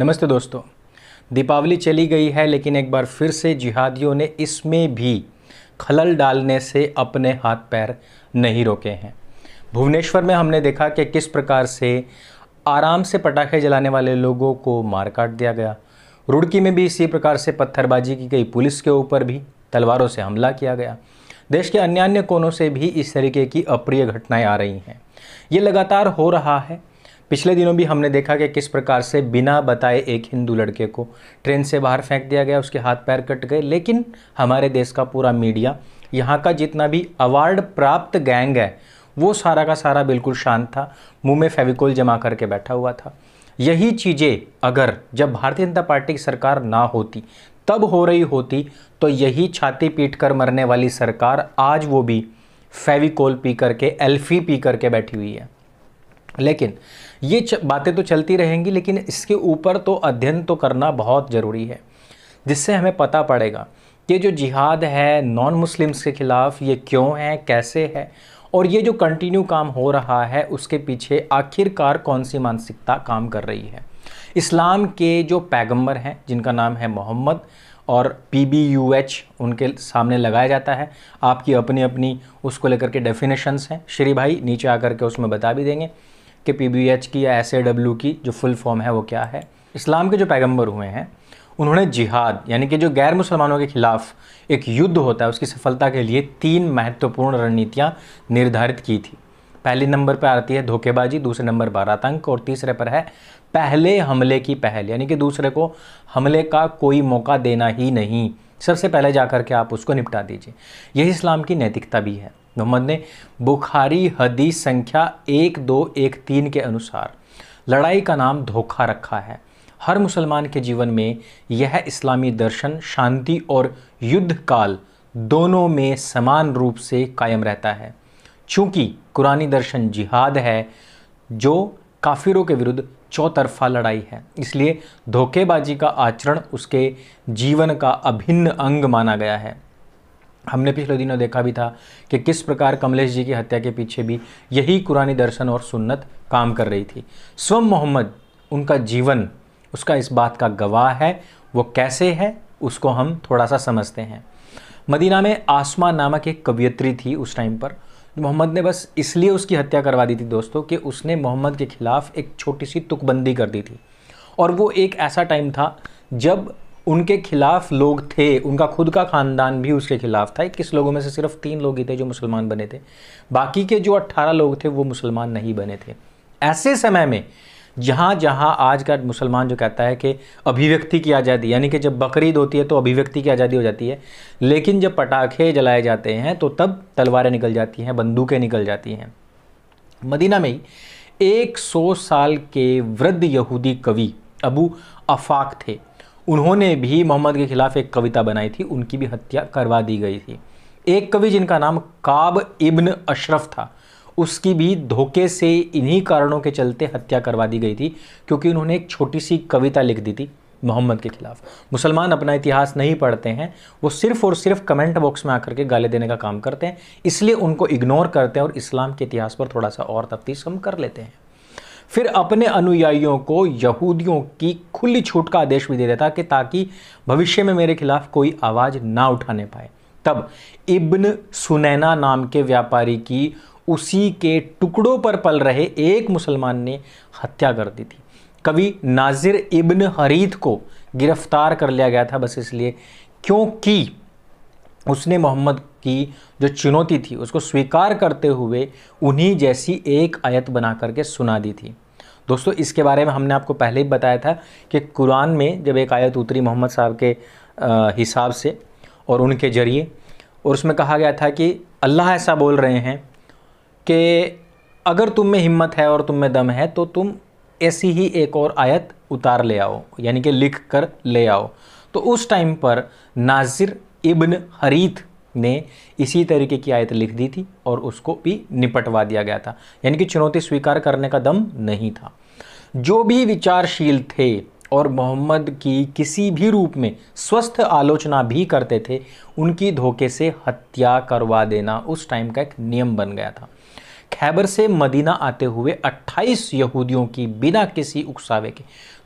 नमस्ते दोस्तों दीपावली चली गई है लेकिन एक बार फिर से जिहादियों ने इसमें भी खलल डालने से अपने हाथ पैर नहीं रोके हैं भुवनेश्वर में हमने देखा कि किस प्रकार से आराम से पटाखे जलाने वाले लोगों को मार काट दिया गया रुड़की में भी इसी प्रकार से पत्थरबाजी की गई पुलिस के ऊपर भी तलवारों से हमला किया गया देश के अन्य अन्य कोनों से भी इस तरीके की अप्रिय घटनाएं आ रही हैं ये लगातार हो रहा है पिछले दिनों भी हमने देखा कि किस प्रकार से बिना बताए एक हिंदू लड़के को ट्रेन से बाहर फेंक दिया गया उसके हाथ पैर कट गए लेकिन हमारे देश का पूरा मीडिया यहाँ का जितना भी अवार्ड प्राप्त गैंग है वो सारा का सारा बिल्कुल शांत था मुंह में फेविकोल जमा करके बैठा हुआ था यही चीज़ें अगर जब भारतीय जनता पार्टी की सरकार ना होती तब हो रही होती तो यही छाती पीट कर मरने वाली सरकार आज वो भी फेविकोल पी करके एल्फी पी करके बैठी हुई है लेकिन ये बातें तो चलती रहेंगी लेकिन इसके ऊपर तो अध्ययन तो करना बहुत ज़रूरी है जिससे हमें पता पड़ेगा कि जो जिहाद है नॉन मुस्लिम्स के ख़िलाफ़ ये क्यों है कैसे है और ये जो कंटिन्यू काम हो रहा है उसके पीछे आखिरकार कौन सी मानसिकता काम कर रही है इस्लाम के जो पैगंबर हैं जिनका नाम है मोहम्मद और पी बी यू एच उनके सामने लगाया जाता है आपकी अपनी अपनी उसको लेकर के डेफिनेशंस हैं श्री भाई नीचे आकर के उसमें बता भी देंगे कि पी की या एस की जो फुल फॉर्म है वो क्या है इस्लाम के जो पैगम्बर हुए हैं उन्होंने जिहाद यानी कि जो गैर मुसलमानों के खिलाफ एक युद्ध होता है उसकी सफलता के लिए तीन महत्वपूर्ण रणनीतियाँ निर्धारित की थी पहले नंबर पर आती है धोखेबाजी दूसरे नंबर पर आतंक और तीसरे पर है पहले हमले की पहल यानी कि दूसरे को हमले का कोई मौका देना ही नहीं सबसे पहले जा कर के आप उसको निपटा दीजिए यही इस्लाम की नैतिकता भी है मोहम्मद ने बुखारी हदीस संख्या एक दो एक तीन के अनुसार लड़ाई का नाम धोखा रखा है हर मुसलमान के जीवन में यह इस्लामी दर्शन शांति और युद्ध काल दोनों में समान रूप से कायम रहता है चूँकि कुरानी दर्शन जिहाद है जो काफिरों के विरुद्ध चौतरफा लड़ाई है इसलिए धोखेबाजी का आचरण उसके जीवन का अभिन्न अंग माना गया है हमने पिछले दिनों देखा भी था कि किस प्रकार कमलेश जी की हत्या के पीछे भी यही कुरानी दर्शन और सुन्नत काम कर रही थी स्वम मोहम्मद उनका जीवन उसका इस बात का गवाह है वो कैसे है उसको हम थोड़ा सा समझते हैं मदीना में आसमा नामक एक कवियत्री थी उस टाइम पर मोहम्मद ने बस इसलिए उसकी हत्या करवा दी थी दोस्तों कि उसने मोहम्मद के ख़िलाफ़ एक छोटी सी तुकबंदी कर दी थी और वो एक ऐसा टाइम था जब उनके खिलाफ लोग थे उनका खुद का ख़ानदान भी उसके खिलाफ था इक्कीस लोगों में से सिर्फ तीन लोग ही थे जो मुसलमान बने थे बाकी के जो अट्ठारह लोग थे वो मुसलमान नहीं बने थे ऐसे समय में जहाँ जहाँ आज का मुसलमान जो कहता है कि अभिव्यक्ति की आज़ादी यानी कि जब बकरीद होती है तो अभिव्यक्ति की आज़ादी हो जाती है लेकिन जब पटाखे जलाए जाते हैं तो तब तलवारें निकल जाती हैं बंदूकें निकल जाती हैं मदीना में ही एक सौ साल के वृद्ध यहूदी कवि अबू अफाक थे उन्होंने भी मोहम्मद के खिलाफ एक कविता बनाई थी उनकी भी हत्या करवा दी गई थी एक कवि जिनका नाम काब इब्न अशरफ था उसकी भी धोखे से इन्हीं कारणों के चलते हत्या करवा दी गई थी क्योंकि उन्होंने एक छोटी सी कविता लिख दी थी मोहम्मद के खिलाफ मुसलमान अपना इतिहास नहीं पढ़ते हैं वो सिर्फ़ और सिर्फ कमेंट बॉक्स में आकर के गाले देने का काम करते हैं इसलिए उनको इग्नोर करते हैं और इस्लाम के इतिहास पर थोड़ा सा और तफ्तीश हम कर लेते हैं फिर अपने अनुयायियों को यहूदियों की खुली छूट का आदेश भी दे देता कि ताकि भविष्य में मेरे खिलाफ कोई आवाज़ ना उठाने पाए तब इब्न सुनैना नाम के व्यापारी की उसी के टुकड़ों पर पल रहे एक मुसलमान ने हत्या कर दी थी कवि नाजिर इब्न हरीत को गिरफ्तार कर लिया गया था बस इसलिए क्योंकि उसने मोहम्मद की जो चुनौती थी उसको स्वीकार करते हुए उन्हीं जैसी एक आयत बना करके सुना दी थी दोस्तों इसके बारे में हमने आपको पहले ही बताया था कि कुरान में जब एक आयत उतरी मोहम्मद साहब के हिसाब से और उनके ज़रिए और उसमें कहा गया था कि अल्लाह ऐसा बोल रहे हैं कि अगर तुम में हिम्मत है और तुम में दम है तो तुम ऐसी ही एक और आयत उतार ले आओ यानी कि लिख कर ले आओ तो उस टाइम पर नाजिर इब्न हरीत ने इसी तरीके की आयत लिख दी थी और उसको भी निपटवा दिया गया था यानी कि चुनौती स्वीकार करने का दम नहीं था जो भी विचारशील थे और मोहम्मद की किसी भी रूप में स्वस्थ आलोचना भी करते थे उनकी धोखे से हत्या करवा देना उस टाइम का एक नियम बन गया था खैबर से मदीना आते हुए 28 यहूदियों की बिना किसी उकसावे के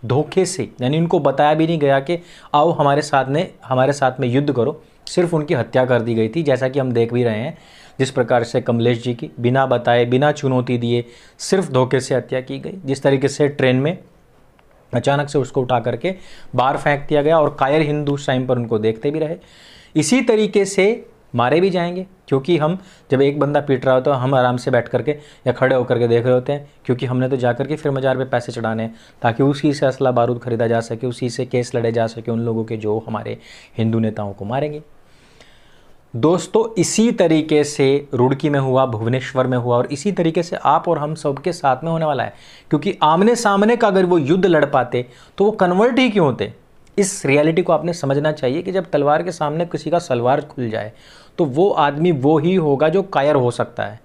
धोखे से यानी उनको बताया भी नहीं गया कि आओ हमारे साथ में हमारे साथ में युद्ध करो सिर्फ उनकी हत्या कर दी गई थी जैसा कि हम देख भी रहे हैं जिस प्रकार से कमलेश जी की बिना बताए बिना चुनौती दिए सिर्फ धोखे से हत्या की गई जिस तरीके से ट्रेन में अचानक से उसको उठा करके बाहर फेंक दिया गया और कायर हिंदू उस टाइम पर उनको देखते भी रहे इसी तरीके से मारे भी जाएंगे क्योंकि हम जब एक बंदा पीट रहा होता तो है हम आराम से बैठ करके या खड़े होकर के देख रहे होते हैं क्योंकि हमने तो जा के फिर मज़ार पे पैसे चढ़ाने हैं ताकि उसी से असला बारूद खरीदा जा सके उसी से केस लड़े जा सके उन लोगों के जो हमारे हिंदू नेताओं को मारेंगे दोस्तों इसी तरीके से रुड़की में हुआ भुवनेश्वर में हुआ और इसी तरीके से आप और हम सबके साथ में होने वाला है क्योंकि आमने सामने का अगर वो युद्ध लड़ पाते तो वो कन्वर्ट ही क्यों होते इस रियलिटी को आपने समझना चाहिए कि जब तलवार के सामने किसी का सलवार खुल जाए तो वो आदमी वो ही होगा जो कायर हो सकता है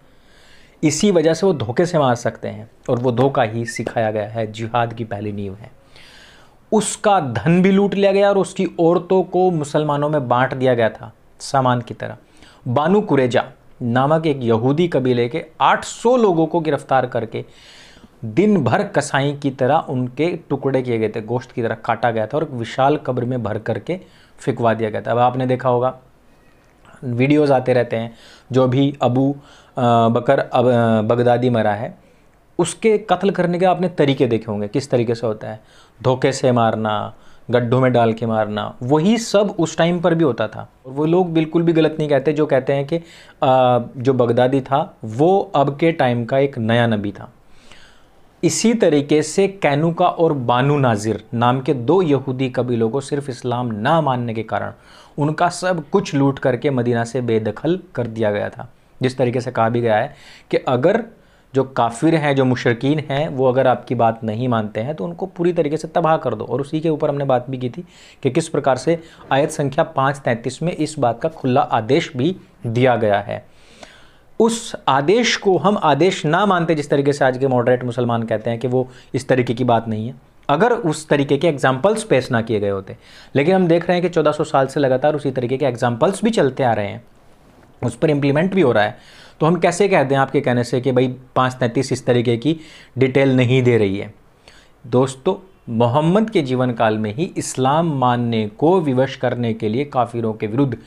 इसी वजह से वो धोखे से मार सकते हैं और वो धोखा ही सिखाया गया है जिहाद की पहली नींव है उसका धन भी लूट लिया गया और उसकी औरतों को मुसलमानों में बांट दिया गया था सामान की तरह बानू कुरेजा नामक एक यहूदी कबीले के 800 लोगों को गिरफ्तार करके दिन भर कसाई की तरह उनके टुकड़े किए गए थे गोश्त की तरह काटा गया था और विशाल कब्र में भर करके फिकवा दिया गया था अब आपने देखा होगा वीडियोज़ आते रहते हैं जो भी अबू बकर अब बगदादी मरा है उसके कत्ल करने के आपने तरीके देखे होंगे किस तरीके से होता है धोखे से मारना गड्ढों में डाल के मारना वही सब उस टाइम पर भी होता था वो लोग बिल्कुल भी गलत नहीं कहते जो कहते हैं कि जो बगदादी था वो अब के टाइम का एक नया नबी था इसी तरीके से कैनुका और बानू नाजिर नाम के दो यहूदी कबीलों को सिर्फ इस्लाम ना मानने के कारण उनका सब कुछ लूट करके मदीना से बेदखल कर दिया गया था जिस तरीके से कहा भी गया है कि अगर जो काफिर हैं जो मुशरकिन हैं वो अगर आपकी बात नहीं मानते हैं तो उनको पूरी तरीके से तबाह कर दो और उसी के ऊपर हमने बात भी की थी कि किस प्रकार से आयत संख्या पाँच तैंतीस में इस बात का खुला आदेश भी दिया गया है उस आदेश को हम आदेश ना मानते जिस तरीके से आज के मॉडरेट मुसलमान कहते हैं कि वो इस तरीके की बात नहीं है अगर उस तरीके के एग्जाम्पल्स पेश ना किए गए होते लेकिन हम देख रहे हैं कि 1400 साल से लगातार उसी तरीके के एग्जाम्पल्स भी चलते आ रहे हैं उस पर इम्प्लीमेंट भी हो रहा है तो हम कैसे कह दें आपके कहने से कि भाई पाँच तैंतीस इस तरीके की डिटेल नहीं दे रही है दोस्तों मोहम्मद के जीवन काल में ही इस्लाम मानने को विवश करने के लिए काफिरों के विरुद्ध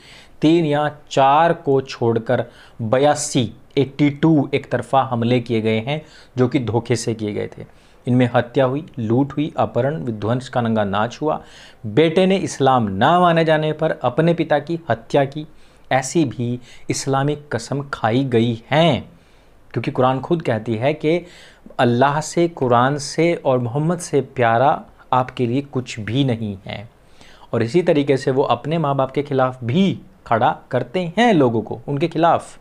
तीन या चार को छोड़कर बयासी एट्टी टू एक तरफा हमले किए गए हैं जो कि धोखे से किए गए थे इनमें हत्या हुई लूट हुई अपहरण विध्वंस का नंगा नाच हुआ बेटे ने इस्लाम ना माने जाने पर अपने पिता की हत्या की ऐसी भी इस्लामिक कसम खाई गई हैं क्योंकि कुरान खुद कहती है कि अल्लाह से कुरान से और मोहम्मद से प्यारा आपके लिए कुछ भी नहीं है और इसी तरीके से वो अपने माँ बाप के ख़िलाफ़ भी खड़ा करते हैं लोगों को उनके खिलाफ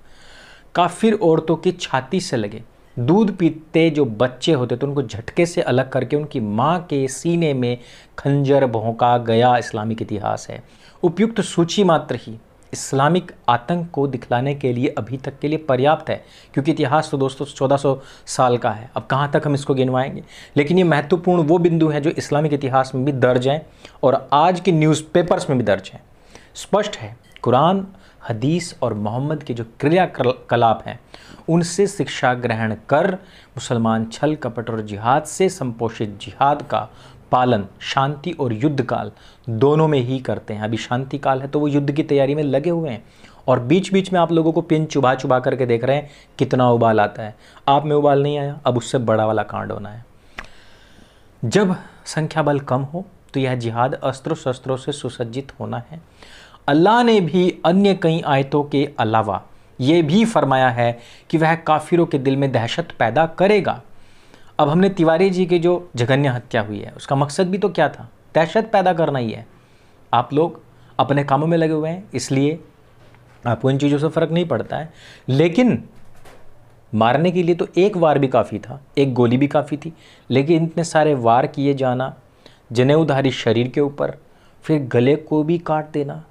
काफिर औरतों की छाती से लगे दूध पीते जो बच्चे होते तो उनको झटके से अलग करके उनकी माँ के सीने में खंजर भोंका गया इस्लामिक इतिहास है उपयुक्त सूची मात्र ही इस्लामिक आतंक को दिखलाने के लिए अभी तक के लिए पर्याप्त है क्योंकि इतिहास तो दोस्तों 1400 साल का है अब कहाँ तक हम इसको गिनवाएंगे लेकिन ये महत्वपूर्ण वो बिंदु है जो इस्लामिक इतिहास में भी दर्ज हैं और आज के न्यूज़पेपर्स में भी दर्ज हैं स्पष्ट है कुरान हदीस और मोहम्मद के जो क्रियाकलाप हैं उनसे शिक्षा ग्रहण कर मुसलमान छल कपट और जिहाद से संपोषित जिहाद का पालन शांति और युद्ध काल दोनों में ही करते हैं अभी शांति काल है तो वो युद्ध की तैयारी में लगे हुए हैं और बीच बीच में आप लोगों को पिन चुभा चुभा करके देख रहे हैं कितना उबाल आता है आप में उबाल नहीं आया अब उससे बड़ा वाला कांड होना है जब संख्या बल कम हो तो यह जिहाद अस्त्रों शस्त्रों से सुसज्जित होना है अल्लाह ने भी अन्य कई आयतों के अलावा ये भी फरमाया है कि वह काफिरों के दिल में दहशत पैदा करेगा अब हमने तिवारी जी की जो जघन्य हत्या हुई है उसका मकसद भी तो क्या था दहशत पैदा करना ही है आप लोग अपने कामों में लगे हुए हैं इसलिए आपको इन चीज़ों से फ़र्क नहीं पड़ता है लेकिन मारने के लिए तो एक वार भी काफ़ी था एक गोली भी काफ़ी थी लेकिन इतने सारे वार किए जाना जनेऊधारी शरीर के ऊपर फिर गले को भी काट देना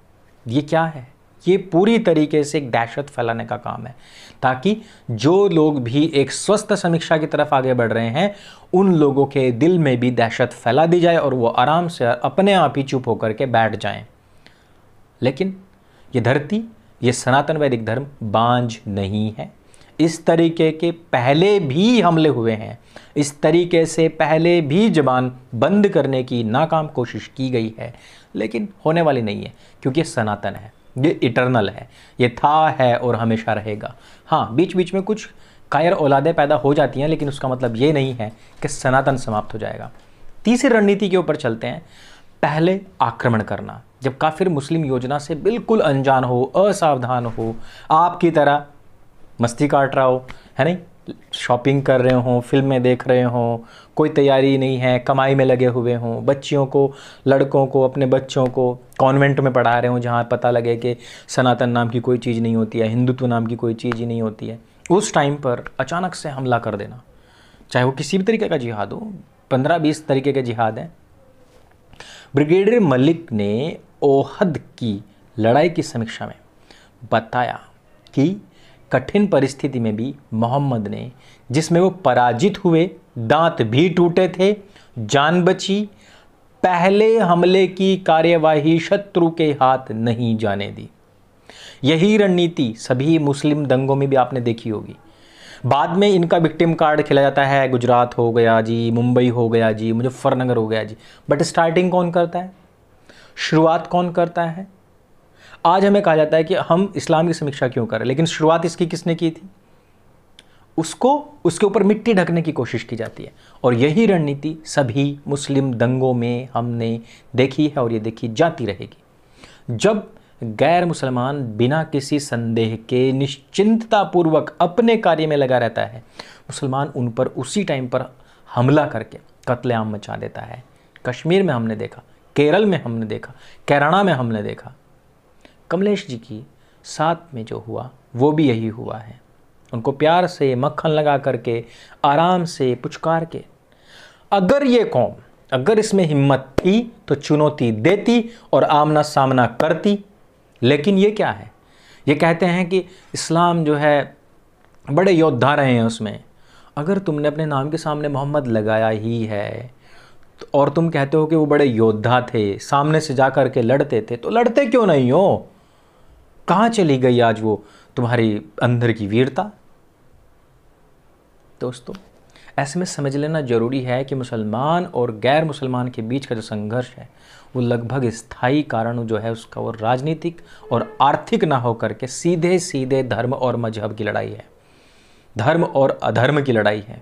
ये क्या है ये पूरी तरीके से एक दहशत फैलाने का काम है ताकि जो लोग भी एक स्वस्थ समीक्षा की तरफ आगे बढ़ रहे हैं उन लोगों के दिल में भी दहशत फैला दी जाए और वो आराम से अपने आप ही चुप होकर के बैठ जाएं। लेकिन ये धरती ये सनातन वैदिक धर्म बांझ नहीं है इस तरीके के पहले भी हमले हुए हैं इस तरीके से पहले भी जबान बंद करने की नाकाम कोशिश की गई है लेकिन होने वाली नहीं है क्योंकि सनातन है ये इटरनल है ये था है और हमेशा रहेगा हाँ बीच बीच में कुछ कायर औलादें पैदा हो जाती हैं लेकिन उसका मतलब ये नहीं है कि सनातन समाप्त हो जाएगा तीसरी रणनीति के ऊपर चलते हैं पहले आक्रमण करना जब काफिर मुस्लिम योजना से बिल्कुल अनजान हो असावधान हो आपकी तरह मस्ती काट रहा हो है नहीं शॉपिंग कर रहे हों फिल्में देख रहे हों कोई तैयारी नहीं है कमाई में लगे हुए हों बच्चियों को लड़कों को अपने बच्चों को कॉन्वेंट में पढ़ा रहे हों जहाँ पता लगे कि सनातन नाम की कोई चीज़ नहीं होती है हिंदुत्व नाम की कोई चीज़ ही नहीं होती है उस टाइम पर अचानक से हमला कर देना चाहे वो किसी भी तरीके का जिहाद हो पंद्रह बीस तरीके के जिहाद हैं ब्रिगेडियर मलिक ने ओहद की लड़ाई की समीक्षा में बताया कि कठिन परिस्थिति में भी मोहम्मद ने जिसमें वो पराजित हुए दांत भी टूटे थे जान बची पहले हमले की कार्यवाही शत्रु के हाथ नहीं जाने दी यही रणनीति सभी मुस्लिम दंगों में भी आपने देखी होगी बाद में इनका विक्टिम कार्ड खेला जाता है गुजरात हो गया जी मुंबई हो गया जी मुजफ्फरनगर हो गया जी बट स्टार्टिंग कौन करता है शुरुआत कौन करता है आज हमें कहा जाता है कि हम इस्लाम की समीक्षा क्यों करें लेकिन शुरुआत इसकी किसने की थी उसको उसके ऊपर मिट्टी ढकने की कोशिश की जाती है और यही रणनीति सभी मुस्लिम दंगों में हमने देखी है और ये देखी जाती रहेगी जब गैर मुसलमान बिना किसी संदेह के निश्चिंततापूर्वक अपने कार्य में लगा रहता है मुसलमान उन पर उसी टाइम पर हमला करके कत्लेआम मचा देता है कश्मीर में हमने देखा केरल में हमने देखा केराना में हमने देखा कमलेश जी की साथ में जो हुआ वो भी यही हुआ है उनको प्यार से मक्खन लगा करके आराम से पुचकार के अगर ये कौम अगर इसमें हिम्मत थी तो चुनौती देती और आमना सामना करती लेकिन ये क्या है ये कहते हैं कि इस्लाम जो है बड़े योद्धा रहे हैं उसमें अगर तुमने अपने नाम के सामने मोहम्मद लगाया ही है तो और तुम कहते हो कि वो बड़े योद्धा थे सामने से जा कर के लड़ते थे तो लड़ते क्यों नहीं हो कहाँ चली गई आज वो तुम्हारी अंदर की वीरता दोस्तों ऐसे में समझ लेना ज़रूरी है कि मुसलमान और गैर मुसलमान के बीच का जो संघर्ष है वो लगभग स्थायी कारण जो है उसका वो राजनीतिक और आर्थिक ना होकर के सीधे सीधे धर्म और मजहब की लड़ाई है धर्म और अधर्म की लड़ाई है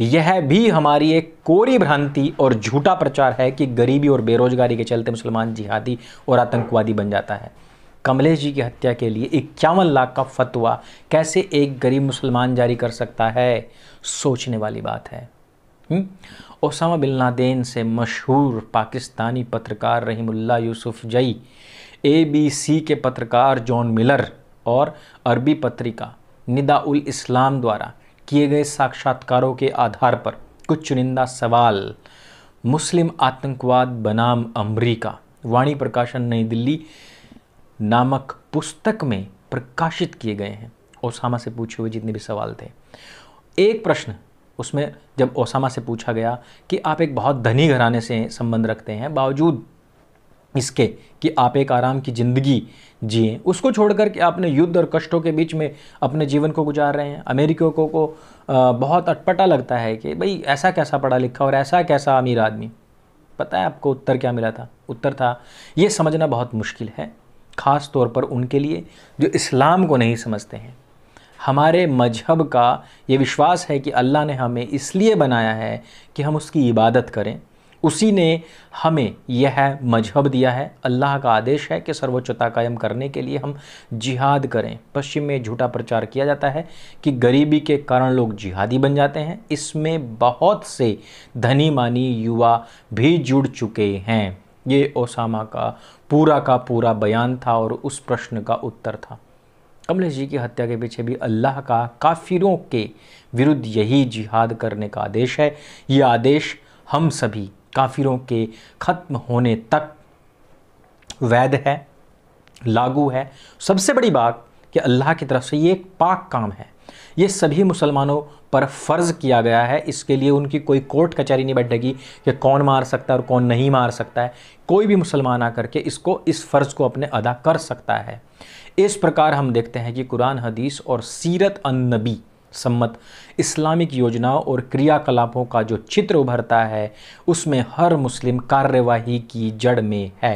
यह भी हमारी एक कोरी भ्रांति और झूठा प्रचार है कि गरीबी और बेरोजगारी के चलते मुसलमान जिहादी और आतंकवादी बन जाता है कमलेश जी की हत्या के लिए इक्यावन लाख का फतवा कैसे एक गरीब मुसलमान जारी कर सकता है सोचने वाली बात है हम्म? ओसामा बिन लादेन से मशहूर पाकिस्तानी पत्रकार रहीमुल्ला यूसुफ जई एबीसी के पत्रकार जॉन मिलर और अरबी पत्रिका निदा उल इस्लाम द्वारा किए गए साक्षात्कारों के आधार पर कुछ चुनिंदा सवाल मुस्लिम आतंकवाद बनाम अमरीका वाणी प्रकाशन नई दिल्ली नामक पुस्तक में प्रकाशित किए गए हैं ओसामा से पूछे हुए जितने भी सवाल थे एक प्रश्न उसमें जब ओसामा से पूछा गया कि आप एक बहुत धनी घराने से संबंध रखते हैं बावजूद इसके कि आप एक आराम की ज़िंदगी जिए उसको छोड़कर के आपने युद्ध और कष्टों के बीच में अपने जीवन को गुजार रहे हैं अमेरिकियों को, को बहुत अटपटा लगता है कि भाई ऐसा कैसा पढ़ा लिखा और ऐसा कैसा अमीर आदमी पता है आपको उत्तर क्या मिला था उत्तर था ये समझना बहुत मुश्किल है ख़ास तौर पर उनके लिए जो इस्लाम को नहीं समझते हैं हमारे मजहब का ये विश्वास है कि अल्लाह ने हमें इसलिए बनाया है कि हम उसकी इबादत करें उसी ने हमें यह मजहब दिया है अल्लाह का आदेश है कि सर्वोच्चता कायम करने के लिए हम जिहाद करें पश्चिम में झूठा प्रचार किया जाता है कि गरीबी के कारण लोग जिहादी बन जाते हैं इसमें बहुत से धनी मानी युवा भी जुड़ चुके हैं ये ओसामा का पूरा का पूरा बयान था और उस प्रश्न का उत्तर था कमलेश जी की हत्या के पीछे भी अल्लाह का काफिरों के विरुद्ध यही जिहाद करने का आदेश है ये आदेश हम सभी काफिरों के ख़त्म होने तक वैध है लागू है सबसे बड़ी बात कि अल्लाह की तरफ से ये एक पाक काम है ये सभी मुसलमानों पर फ़र्ज़ किया गया है इसके लिए उनकी कोई कोर्ट कचहरी नहीं बैठेगी कि कौन मार सकता है और कौन नहीं मार सकता है कोई भी मुसलमान आकर के इसको इस फ़र्ज़ को अपने अदा कर सकता है इस प्रकार हम देखते हैं कि कुरान हदीस और सीरत अन्नबी सम्मत इस्लामिक योजनाओं और क्रियाकलापों का जो चित्र उभरता है उसमें हर मुस्लिम कार्यवाही की जड़ में है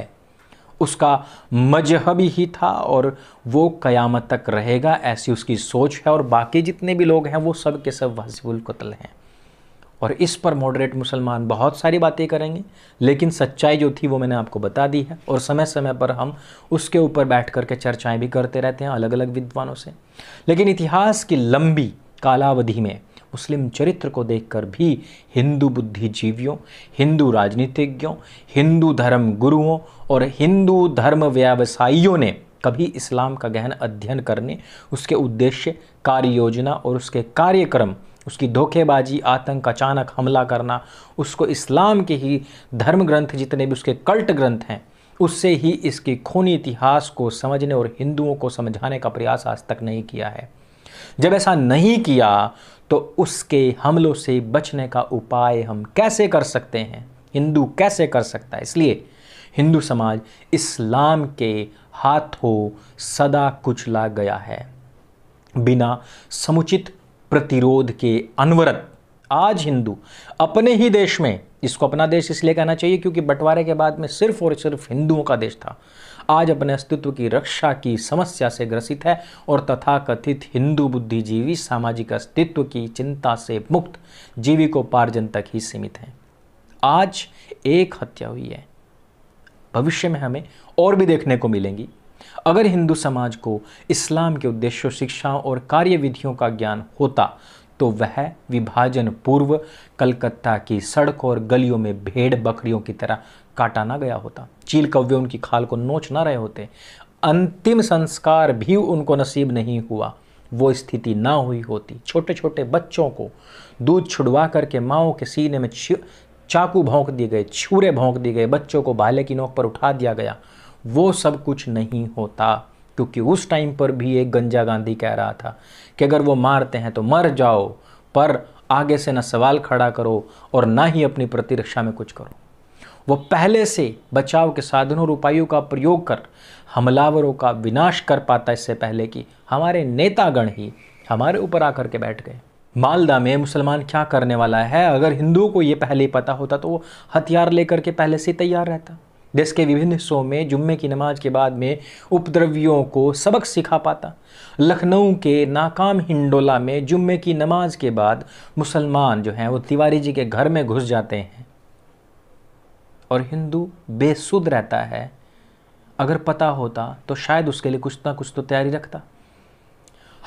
उसका मजहब ही था और वो क़यामत तक रहेगा ऐसी उसकी सोच है और बाकी जितने भी लोग हैं वो सब के सब कतल हैं और इस पर मॉडरेट मुसलमान बहुत सारी बातें करेंगे लेकिन सच्चाई जो थी वो मैंने आपको बता दी है और समय समय पर हम उसके ऊपर बैठ करके चर्चाएं चर्चाएँ भी करते रहते हैं अलग अलग विद्वानों से लेकिन इतिहास की लंबी कालावधि में मुस्लिम चरित्र को देखकर भी हिंदू बुद्धिजीवियों हिंदू राजनीतिज्ञों हिंदू धर्म गुरुओं और हिंदू धर्म व्यवसायियों ने कभी इस्लाम का गहन अध्ययन करने उसके उद्देश्य कार्य योजना और उसके कार्यक्रम उसकी धोखेबाजी आतंक अचानक हमला करना उसको इस्लाम के ही धर्म ग्रंथ जितने भी उसके कल्ट ग्रंथ हैं उससे ही इसके खूनी इतिहास को समझने और हिंदुओं को समझाने का प्रयास आज तक नहीं किया है जब ऐसा नहीं किया तो उसके हमलों से बचने का उपाय हम कैसे कर सकते हैं हिंदू कैसे कर सकता है इसलिए हिंदू समाज इस्लाम के हाथों सदा कुचला गया है बिना समुचित प्रतिरोध के अनवरत आज हिंदू अपने ही देश में इसको अपना देश इसलिए कहना चाहिए क्योंकि बंटवारे के बाद में सिर्फ और सिर्फ हिंदुओं का देश था आज अपने अस्तित्व की रक्षा की समस्या से ग्रसित है और तथाकथित हिंदू बुद्धिजीवी सामाजिक अस्तित्व की चिंता से मुक्त जीविकोपार्जन तक ही सीमित हैं आज एक हत्या हुई है भविष्य में हमें और भी देखने को मिलेंगी अगर हिंदू समाज को इस्लाम के उद्देश्यों शिक्षाओं और कार्य विधियों का ज्ञान होता तो वह विभाजन पूर्व कलकत्ता की सड़कों और गलियों में भेड़ बकरियों की तरह काटा ना गया होता चील कव्य उनकी खाल को नोच ना रहे होते अंतिम संस्कार भी उनको नसीब नहीं हुआ वो स्थिति ना हुई होती छोटे छोटे बच्चों को दूध छुड़वा करके माओ के सीने में चाकू भोंक दिए गए छुरे भोंक दिए गए बच्चों को भाले की नोक पर उठा दिया गया वो सब कुछ नहीं होता क्योंकि उस टाइम पर भी एक गंजा गांधी कह रहा था कि अगर वो मारते हैं तो मर जाओ पर आगे से ना सवाल खड़ा करो और ना ही अपनी प्रतिरक्षा में कुछ करो वह पहले से बचाव के साधनों और उपायों का प्रयोग कर हमलावरों का विनाश कर पाता इससे पहले कि हमारे नेतागण ही हमारे ऊपर आकर के बैठ गए मालदा में मुसलमान क्या करने वाला है अगर हिंदुओं को ये पहले ही पता होता तो वो हथियार लेकर के पहले से तैयार रहता देश के विभिन्न हिस्सों में जुम्मे की नमाज के बाद में उपद्रवियों को सबक सिखा पाता लखनऊ के नाकाम हिंडोला में जुम्मे की नमाज के बाद मुसलमान जो हैं वो तिवारी जी के घर में घुस जाते हैं और हिंदू बेसुध रहता है अगर पता होता तो शायद उसके लिए कुछ ना कुछ तो तैयारी रखता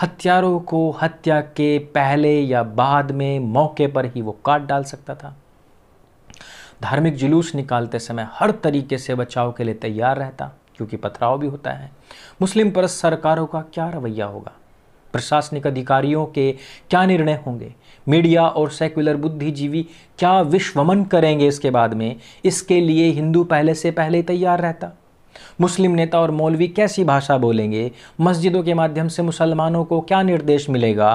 हत्यारों को हत्या के पहले या बाद में मौके पर ही वो काट डाल सकता था धार्मिक जुलूस निकालते समय हर तरीके से बचाव के लिए तैयार रहता क्योंकि पथराव भी होता है मुस्लिम पर सरकारों का क्या रवैया होगा प्रशासनिक अधिकारियों के क्या निर्णय होंगे मीडिया और सेकुलर बुद्धिजीवी क्या विश्वमन करेंगे इसके बाद में इसके लिए हिंदू पहले से पहले तैयार रहता मुस्लिम नेता और मौलवी कैसी भाषा बोलेंगे मस्जिदों के माध्यम से मुसलमानों को क्या निर्देश मिलेगा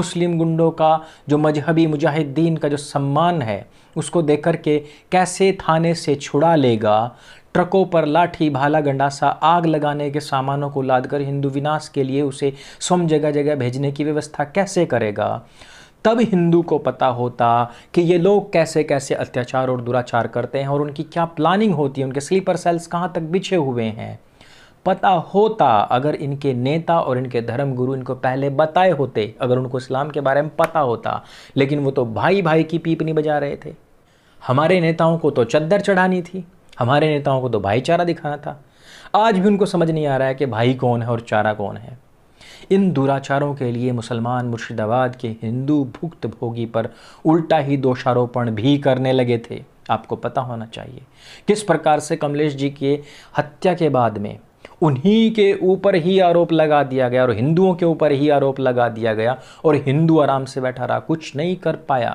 मुस्लिम गुंडों का जो मजहबी मुजाहिदीन का जो सम्मान है उसको देख कर के कैसे थाने से छुड़ा लेगा ट्रकों पर लाठी भाला गंडासा आग लगाने के सामानों को लादकर हिंदू विनाश के लिए उसे स्वम जगह जगह भेजने की व्यवस्था कैसे करेगा तब हिंदू को पता होता कि ये लोग कैसे कैसे अत्याचार और दुराचार करते हैं और उनकी क्या प्लानिंग होती है उनके स्लीपर सेल्स कहाँ तक बिछे हुए हैं पता होता अगर इनके नेता और इनके धर्म गुरु इनको पहले बताए होते अगर उनको इस्लाम के बारे में पता होता लेकिन वो तो भाई भाई की पीपनी बजा रहे थे हमारे नेताओं को तो चद्दर चढ़ानी थी हमारे नेताओं को तो भाईचारा दिखाना था आज भी उनको समझ नहीं आ रहा है कि भाई कौन है और चारा कौन है इन दुराचारों के लिए मुसलमान मुर्शिदाबाद के हिंदू भुक्त भोगी पर उल्टा ही दोषारोपण भी करने लगे थे आपको पता होना चाहिए किस प्रकार से कमलेश जी के हत्या के बाद में उन्हीं के ऊपर ही आरोप लगा दिया गया और हिंदुओं के ऊपर ही आरोप लगा दिया गया और हिंदू आराम से बैठा रहा कुछ नहीं कर पाया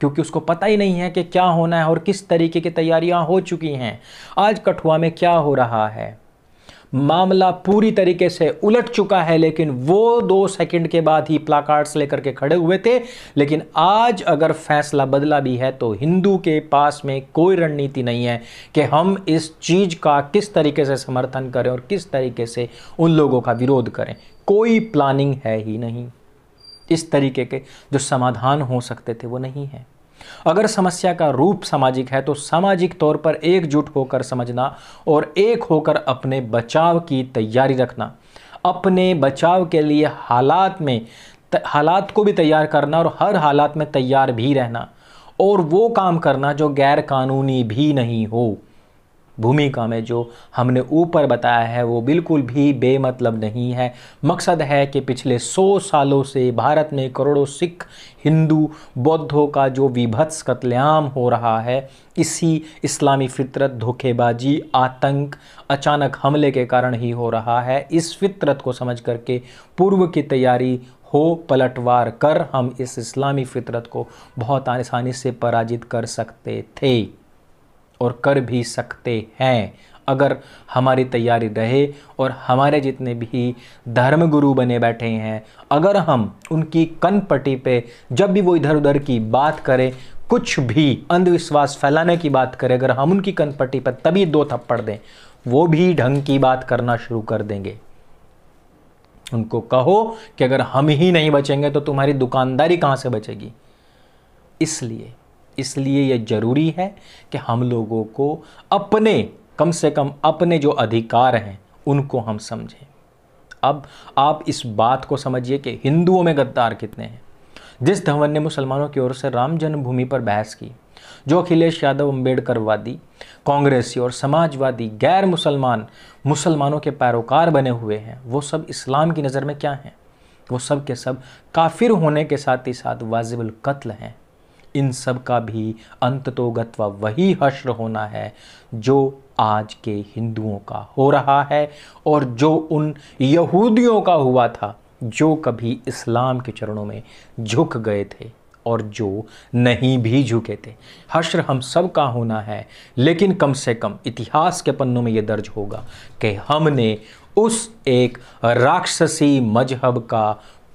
क्योंकि उसको पता ही नहीं है कि क्या होना है और किस तरीके की तैयारियां हो चुकी हैं आज कठुआ में क्या हो रहा है मामला पूरी तरीके से उलट चुका है लेकिन वो दो सेकंड के बाद ही प्लाकार्ड्स लेकर के खड़े हुए थे लेकिन आज अगर फैसला बदला भी है तो हिंदू के पास में कोई रणनीति नहीं है कि हम इस चीज़ का किस तरीके से समर्थन करें और किस तरीके से उन लोगों का विरोध करें कोई प्लानिंग है ही नहीं इस तरीके के जो समाधान हो सकते थे वो नहीं है अगर समस्या का रूप सामाजिक है तो सामाजिक तौर पर एकजुट होकर समझना और एक होकर अपने बचाव की तैयारी रखना अपने बचाव के लिए हालात में हालात को भी तैयार करना और हर हालात में तैयार भी रहना और वो काम करना जो गैर कानूनी भी नहीं हो भूमिका में जो हमने ऊपर बताया है वो बिल्कुल भी बेमतलब नहीं है मकसद है कि पिछले सौ सालों से भारत में करोड़ों सिख हिंदू बौद्धों का जो विभत्स कत्लेआम हो रहा है इसी इस्लामी फितरत धोखेबाजी आतंक अचानक हमले के कारण ही हो रहा है इस फितरत को समझ करके पूर्व की तैयारी हो पलटवार कर हम इस इस्लामी फितरत को बहुत आसानी से पराजित कर सकते थे और कर भी सकते हैं अगर हमारी तैयारी रहे और हमारे जितने भी धर्म गुरु बने बैठे हैं अगर हम उनकी कनपट्टी पे जब भी वो इधर उधर की बात करें कुछ भी अंधविश्वास फैलाने की बात करें अगर हम उनकी कनपट्टी पर तभी दो थप्पड़ दें वो भी ढंग की बात करना शुरू कर देंगे उनको कहो कि अगर हम ही नहीं बचेंगे तो तुम्हारी दुकानदारी कहाँ से बचेगी इसलिए इसलिए यह ज़रूरी है कि हम लोगों को अपने कम से कम अपने जो अधिकार हैं उनको हम समझें अब आप इस बात को समझिए कि हिंदुओं में गद्दार कितने हैं जिस धवन ने मुसलमानों की ओर से राम जन्मभूमि पर बहस की जो अखिलेश यादव अम्बेडकरवादी कांग्रेसी और समाजवादी गैर मुसलमान मुसलमानों के पैरोकार बने हुए हैं वो सब इस्लाम की नज़र में क्या हैं वो सब के सब काफिर होने के साथ ही साथ वाजिबल कत्ल हैं इन सब का भी अंत तो गत्वा वही हश्र होना है जो आज के हिंदुओं का हो रहा है और जो उन यहूदियों का हुआ था जो कभी इस्लाम के चरणों में झुक गए थे और जो नहीं भी झुके थे हश्र हम सब का होना है लेकिन कम से कम इतिहास के पन्नों में ये दर्ज होगा कि हमने उस एक राक्षसी मजहब का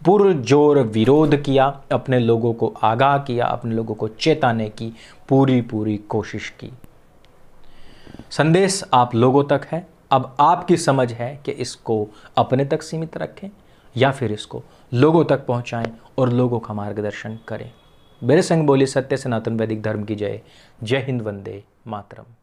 पुरजोर विरोध किया अपने लोगों को आगाह किया अपने लोगों को चेताने की पूरी पूरी कोशिश की संदेश आप लोगों तक है अब आपकी समझ है कि इसको अपने तक सीमित रखें या फिर इसको लोगों तक पहुंचाएं और लोगों का मार्गदर्शन करें मेरे संग बोली सत्य सनातन वैदिक धर्म की जय जय हिंद वंदे मातरम